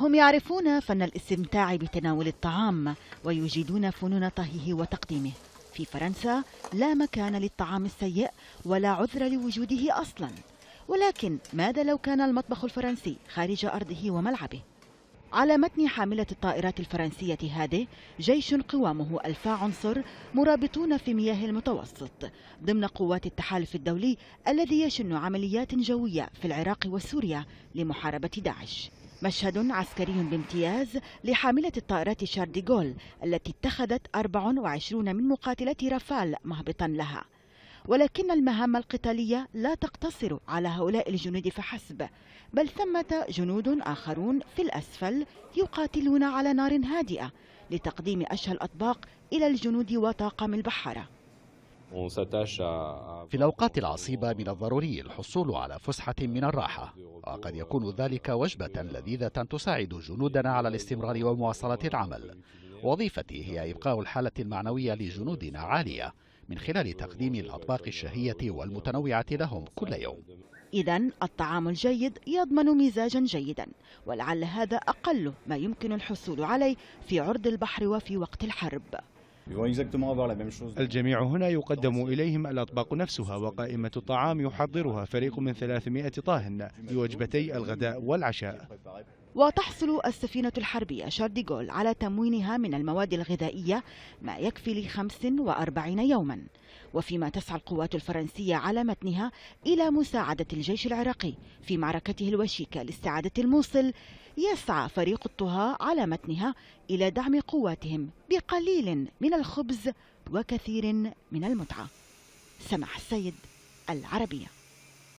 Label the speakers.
Speaker 1: هم يعرفون فن الاستمتاع بتناول الطعام ويجيدون فنون طهيه وتقديمه في فرنسا لا مكان للطعام السيء ولا عذر لوجوده اصلا ولكن ماذا لو كان المطبخ الفرنسي خارج ارضه وملعبه على متن حاملة الطائرات الفرنسية هذه جيش قوامه ألفا عنصر مرابطون في مياه المتوسط ضمن قوات التحالف الدولي الذي يشن عمليات جوية في العراق وسوريا لمحاربة داعش مشهد عسكري بامتياز لحاملة الطائرات شارديغول التي اتخذت 24 من مقاتلات رافال مهبطا لها ولكن المهام القتالية لا تقتصر على هؤلاء الجنود فحسب بل ثمة جنود آخرون في الأسفل يقاتلون على نار هادئة لتقديم أشهى الأطباق إلى الجنود وطاقم البحارة
Speaker 2: في الأوقات العصيبة من الضروري الحصول على فسحة من الراحة وقد يكون ذلك وجبة لذيذة تساعد جنودنا على الاستمرار ومواصلة العمل وظيفتي هي إبقاء الحالة المعنوية لجنودنا عالية من خلال تقديم الأطباق الشهية
Speaker 1: والمتنوعة لهم كل يوم إذا الطعام الجيد يضمن مزاجا جيدا ولعل هذا أقل ما يمكن الحصول عليه في عرض البحر وفي وقت الحرب
Speaker 3: الجميع هنا يقدم إليهم الأطباق نفسها وقائمة الطعام يحضرها فريق من 300 طاهٍ لوجبتي الغداء والعشاء
Speaker 1: وتحصل السفينة الحربية شارديغول على تموينها من المواد الغذائية ما يكفي لخمس وأربعين يوما وفيما تسعى القوات الفرنسية على متنها إلى مساعدة الجيش العراقي في معركته الوشيكة لاستعادة الموصل يسعى فريق الطهاء على متنها إلى دعم قواتهم بقليل من الخبز وكثير من المتعة سماح السيد العربيه